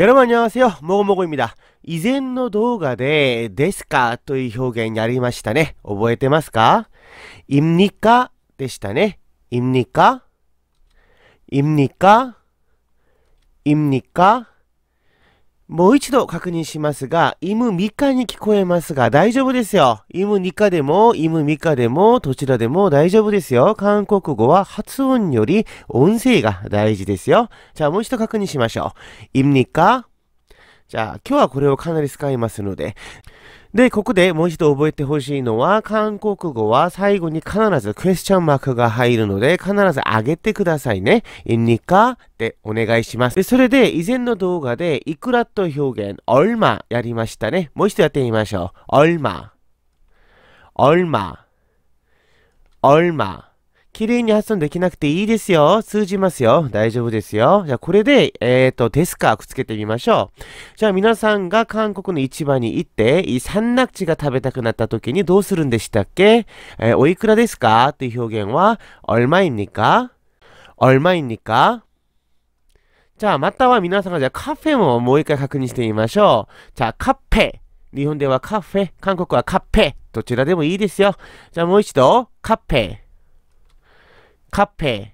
여러분안녕하세요모고모고입니다以前の動画でですかという表現にありましたね。覚えてますか입니까でしたね。입니까입니까입니까もう一度確認しますが、イムミカに聞こえますが、大丈夫ですよ。イム2カでも、イムミカでも、どちらでも大丈夫ですよ。韓国語は発音より音声が大事ですよ。じゃあもう一度確認しましょう。イムニカじゃあ今日はこれをかなり使いますので、で、ここでもう一度覚えてほしいのは、韓国語は最後に必ずクエスチョンマークが入るので、必ず上げてくださいね。いにかでお願いします。で、それで以前の動画で、いくらと表現、おるまやりましたね。もう一度やってみましょう。おるま。おるま。おるま。綺麗に発音できなくていいですよ。通じますよ。大丈夫ですよ。じゃあ、これで、えっ、ー、と、ですか、くっつけてみましょう。じゃあ、皆さんが韓国の市場に行って、い三낙地が食べたくなった時にどうするんでしたっけえー、おいくらですかっていう表現は、얼마입니か얼마입니かじゃあ、または皆さんが、じゃあ、カフェももう一回確認してみましょう。じゃあ、カフェ。日本ではカフェ、韓国はカフェ。どちらでもいいですよ。じゃあ、もう一度、カフェ。カフェ。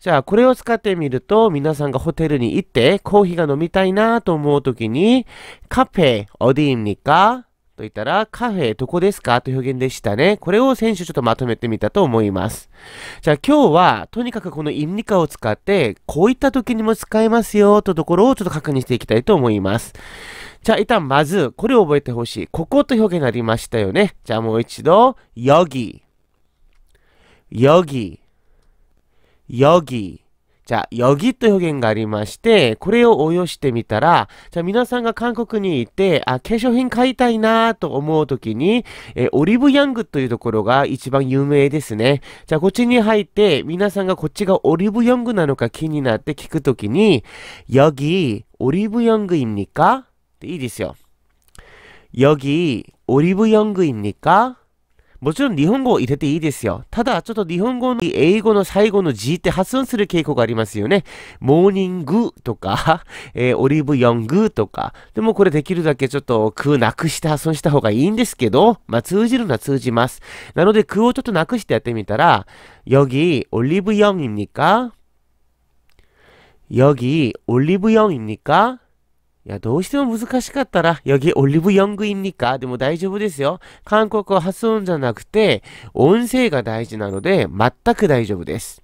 じゃあ、これを使ってみると、皆さんがホテルに行って、コーヒーが飲みたいなと思うときに、カフェ、でいんにかと言ったら、カフェ、どこですかという表現でしたね。これを先週ちょっとまとめてみたと思います。じゃあ、今日は、とにかくこのインニカを使って、こういった時にも使えますよ、とところをちょっと確認していきたいと思います。じゃあ、一旦まず、これを覚えてほしい。ここと表現がありましたよね。じゃあ、もう一度、よぎ。よぎ。よぎ。じゃあ、よぎと表現がありまして、これを応用してみたら、じゃあ皆さんが韓国にいて、あ、化粧品買いたいなと思うときに、えー、オリブヤングというところが一番有名ですね。じゃあ、こっちに入って、皆さんがこっちがオリブヤングなのか気になって聞くときに、よぎ、オリブヤング입니까っていいですよ。よぎ、オリブヤング입니까もちろん日本語を入れていいですよ。ただ、ちょっと日本語に英語の最後の G って発音する傾向がありますよね。モーニングとか、えー、オリーブヨングとか。でもこれできるだけちょっと空なくして発音した方がいいんですけど、まあ通じるのは通じます。なので空をちょっとなくしてやってみたら、여기올리브영입니까여기올리브영입니까いや、どうしても難しかったら、여기ブヨングいんにかでも大丈夫ですよ。韓国は発音じゃなくて、音声が大事なので、全く大丈夫です。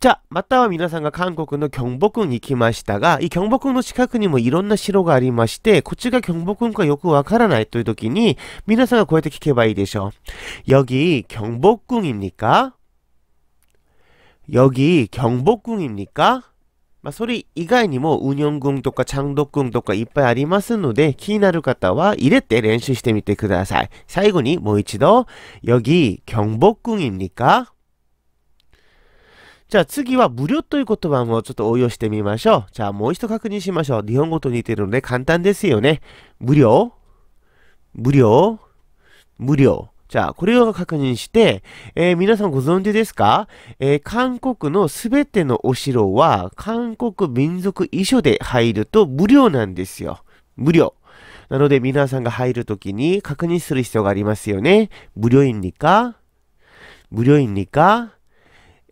じゃあ、または皆さんが韓国の경복궁に来ましたが、い경복궁の近くにもいろんな城がありまして、こっちが경복궁かよくわからないという時に、皆さんがこうやって聞けばいいでしょう。여기경복궁입니까여기경복궁입니까まあ、それ以外にも、ウニョン軍とかチャンド君とかいっぱいありますので、気になる方は入れて練習してみてください。最後にもう一度、여기경복궁입니かじゃあ次は無料という言葉もちょっと応用してみましょう。じゃあもう一度確認しましょう。日本語と似てるので簡単ですよね。無料無料無料じゃあ、これを確認して、えー、皆さんご存知ですか、えー、韓国のすべてのお城は、韓国民族衣装で入ると無料なんですよ。無料。なので皆さんが入るときに確認する必要がありますよね。無料인니까無料인니까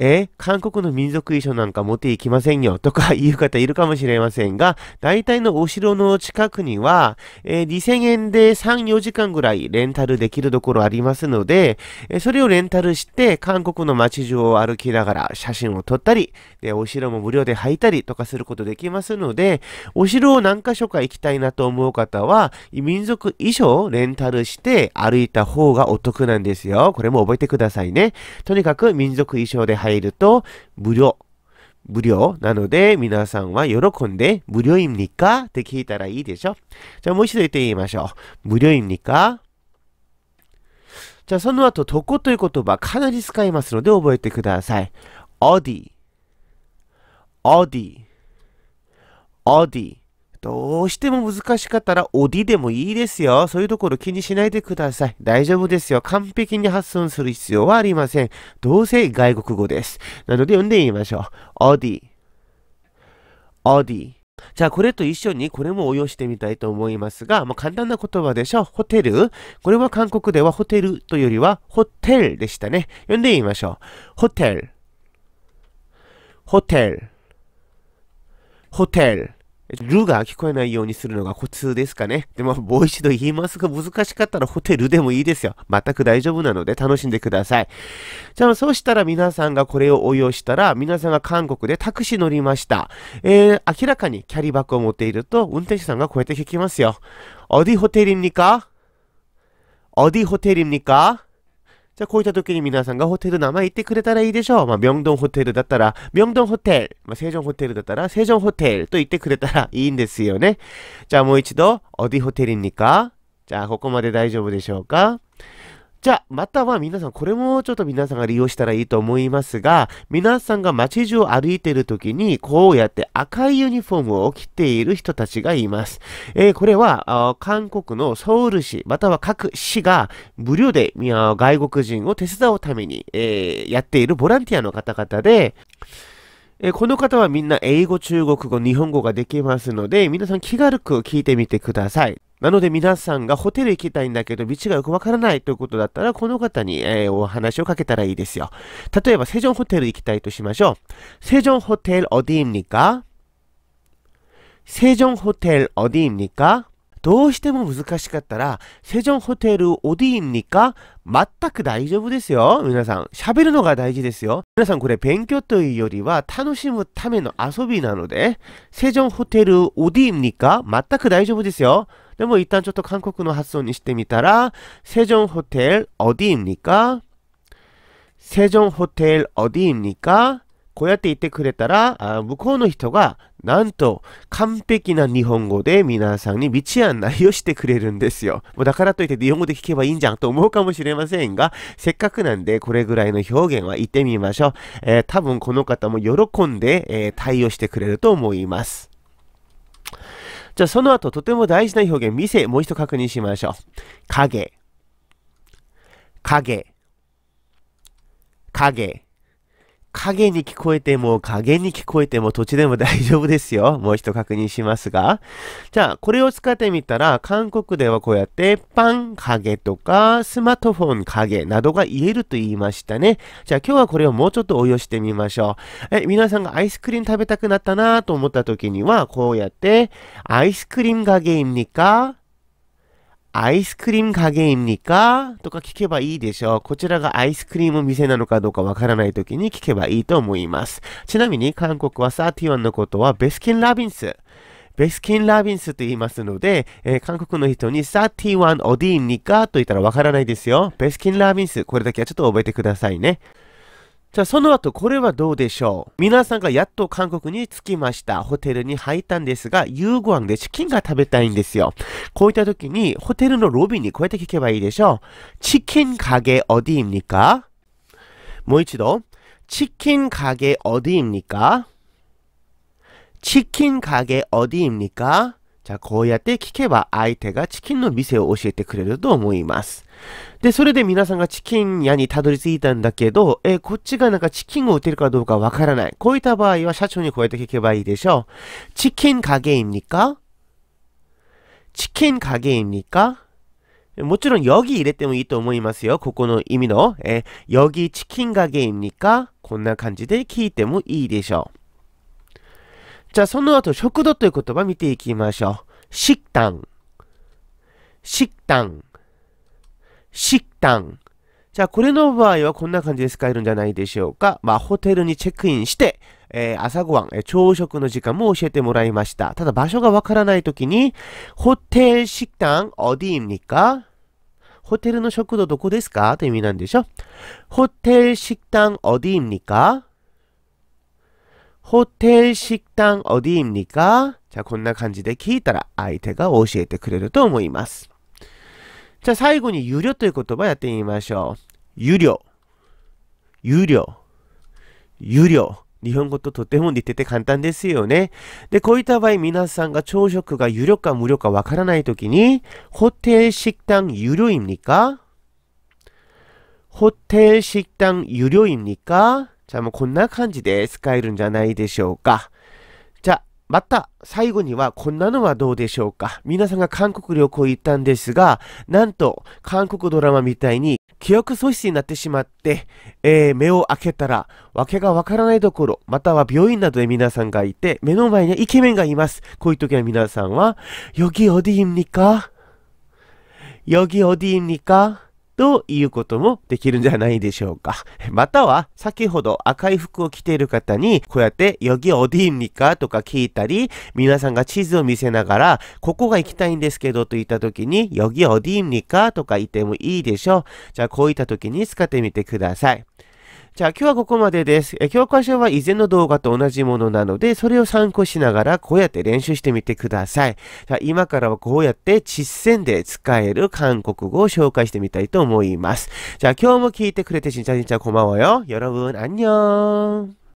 え韓国の民族衣装なんか持っていきませんよとか言う方いるかもしれませんが、大体のお城の近くには、えー、2000円で3、4時間ぐらいレンタルできるところありますので、えそれをレンタルして韓国の街中を歩きながら写真を撮ったり、で、お城も無料で履いたりとかすることできますので、お城を何箇所か行きたいなと思う方は、民族衣装をレンタルして歩いた方がお得なんですよ。これも覚えてくださいね。とにかく民族衣装で履ると、無料。無料なので、皆さんは喜んで、無料意味かって聞いたらいいでしょ。じゃあもう一度言ってみましょう。無料意味かじゃあその後、とこという言葉かなり使いますので覚えてください。어 디、 어 디、 어 디。 どうしても難しかったら、おりでもいいですよ。そういうところ気にしないでください。大丈夫ですよ。完璧に発音する必要はありません。どうせ外国語です。なので読んでみましょう。おり。おり。じゃあこれと一緒にこれも応用してみたいと思いますが、まあ、簡単な言葉でしょう。ホテルこれは韓国ではホテルというよりはホテルでしたね。読んでみましょう。ホテル。ホテル。ホテル。ルが聞こえないようにするのがコツですかね。でも、もう一度言いますが、難しかったらホテルでもいいですよ。全く大丈夫なので楽しんでください。じゃあ、そうしたら皆さんがこれを応用したら、皆さんが韓国でタクシー乗りました。えー、明らかにキャリーバッグを持っていると、運転手さんがこうやって聞きますよ。어디호텔입니까어디호텔입니까じゃあこういった時に皆さんがホテル名前言ってくれたらいいでしょう。まあ、明洞ホテルだったら、明洞ホテル。まあ、セジホテルだったら、セジホテルと言ってくれたらいいんですよね。じゃあもう一度、어디ホテルにかじゃあここまで大丈夫でしょうかじゃあ、または皆さん、これもちょっと皆さんが利用したらいいと思いますが、皆さんが街中を歩いている時に、こうやって赤いユニフォームを着ている人たちがいます。えー、これは、韓国のソウル市、または各市が無料で外国人を手伝うために、えー、やっているボランティアの方々で、えこの方はみんな英語、中国語、日本語ができますので、皆さん気軽く聞いてみてください。なので皆さんがホテル行きたいんだけど道がよくわからないということだったら、この方に、えお話をかけたらいいですよ。例えば、セジョンホテル行きたいとしましょう。セジョンホテル어디입니かセジョンホテル어디입니かどうしても難しかったら、セジョンホテルオディンにか、全く大丈夫ですよ。皆さん、喋るのが大事ですよ。皆さん、これ勉強というよりは、楽しむための遊びなので、セジョンホテルオディンにか、全く大丈夫ですよ。でも一旦ちょっと韓国の発音にしてみたら、セジョンホテルオディンにか、セジョンホテルオディンにか、こうやって言ってくれたら、あ向こうの人が、なんと、完璧な日本語で皆さんに道案内をしてくれるんですよ。もうだからといって日本語で聞けばいいんじゃんと思うかもしれませんが、せっかくなんでこれぐらいの表現は言ってみましょう。えー、多分この方も喜んで、えー、対応してくれると思います。じゃあその後、とても大事な表現、見せ、もう一度確認しましょう。影、影、影、影影に聞こえても、影に聞こえても、土地でも大丈夫ですよ。もう一度確認しますが。じゃあ、これを使ってみたら、韓国ではこうやって、パン影とか、スマートフォン影などが言えると言いましたね。じゃあ、今日はこれをもうちょっと応用してみましょう。え、皆さんがアイスクリーム食べたくなったなと思った時には、こうやって、アイスクリーム影입니かアイスクリーム가게입にかとか聞けばいいでしょう。こちらがアイスクリーム店なのかどうかわからない時に聞けばいいと思います。ちなみに韓国はサーティワンのことはベスキン・ラビンス。ベスキン・ラビンスと言いますので、えー、韓国の人にサーティワン・オディーにかと言ったらわからないですよ。ベスキン・ラビンス。これだけはちょっと覚えてくださいね。じゃあその後これはどうでしょう皆さんがやっと韓国に着きました。ホテルに入ったんですが、夕ご飯でチキンが食べたいんですよ。こういった時にホテルのロビーにこうやって聞けばいいでしょう。チキン가おでいんにかもう一度。チキン가おでいんにかチキン가おでいんにかじゃあこうやって聞けば相手がチキンの店を教えてくれると思います。で、それで皆さんがチキン屋にたどり着いたんだけど、えこっちがなんかチキンを売ってるかどうかわからない。こういった場合は社長にこうやって聞けばいいでしょう。チキン影입니かチキン影입니かもちろん、여기入れてもいいと思いますよ。ここの意味の、え여기チキン影입니かこんな感じで聞いてもいいでしょう。じゃあその後、食堂という言葉見ていきましょう。しったん。しっじゃあ、これの場合はこんな感じで使えるんじゃないでしょうか。まあ、ホテルにチェックインして、えー、朝ごはん、え朝食の時間も教えてもらいました。ただ、場所がわからないときに、ホテル식お어디입니까ホテルの食堂どこですかという意味なんでしょ。ホテル식お어디입니까ホテル식당어디입니까じゃあこんな感じで聞いたら相手が教えてくれると思います。じゃあ最後に有料という言葉やってみましょう。有料。有料。有料。日本語ととても似てて簡単ですよね。で、こういった場合、皆さんが朝食が有料か無料かわからないときに、ホテルゆり有料입니かホテル식り有料입니かじゃあもうこんな感じで使えるんじゃないでしょうか。じゃあ、また最後にはこんなのはどうでしょうか。皆さんが韓国旅行行ったんですが、なんと韓国ドラマみたいに記憶喪失になってしまって、えー、目を開けたら、わけがわからないところ、または病院などで皆さんがいて、目の前にイケメンがいます。こういう時は皆さんは、여기어디입니か여기어디입니かということもできるんじゃないでしょうか。または、先ほど赤い服を着ている方に、こうやって、よぎおでんにかとか聞いたり、皆さんが地図を見せながら、ここが行きたいんですけどと言った時に、よぎおでんにかとか言ってもいいでしょう。じゃあ、こういった時に使ってみてください。じゃあ今日はここまでです。え教科書は以前の動画と同じものなので、それを参考しながらこうやって練習してみてください。じゃあ今からはこうやって実践で使える韓国語を紹介してみたいと思います。じゃあ今日も聞いてくれてんんちゃ진ん진ん고마워よ。여러분안녕